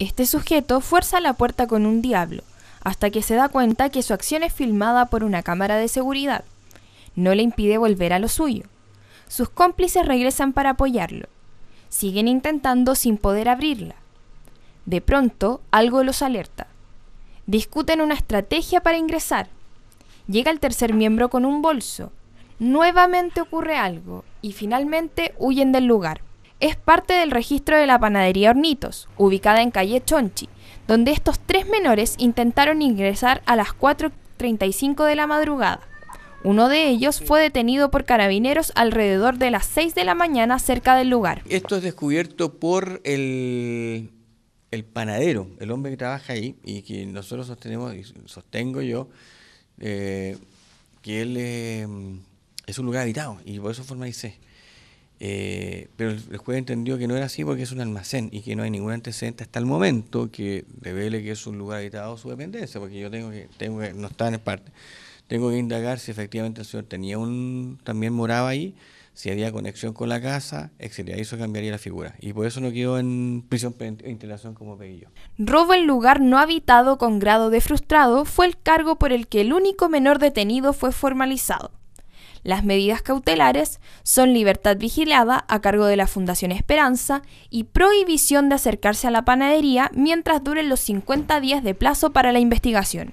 Este sujeto fuerza la puerta con un diablo, hasta que se da cuenta que su acción es filmada por una cámara de seguridad. No le impide volver a lo suyo. Sus cómplices regresan para apoyarlo. Siguen intentando sin poder abrirla. De pronto, algo los alerta. Discuten una estrategia para ingresar. Llega el tercer miembro con un bolso. Nuevamente ocurre algo y finalmente huyen del lugar es parte del registro de la panadería Hornitos, ubicada en calle Chonchi, donde estos tres menores intentaron ingresar a las 4.35 de la madrugada. Uno de ellos fue detenido por carabineros alrededor de las 6 de la mañana cerca del lugar. Esto es descubierto por el, panadero, el hombre que trabaja ahí y que nosotros sostenemos, y sostengo yo, eh, que él eh, es un lugar habitado y por eso dice. Eh, pero el juez entendió que no era así porque es un almacén y que no hay ningún antecedente hasta el momento que revele que es un lugar habitado su dependencia, porque yo tengo que, tengo no está en parte, tengo que indagar si efectivamente el señor tenía un, también moraba ahí, si había conexión con la casa, etc. Eso cambiaría la figura. Y por eso no quedó en prisión e como yo. Robo en lugar no habitado con grado de frustrado fue el cargo por el que el único menor detenido fue formalizado. Las medidas cautelares son libertad vigilada a cargo de la Fundación Esperanza y prohibición de acercarse a la panadería mientras duren los 50 días de plazo para la investigación.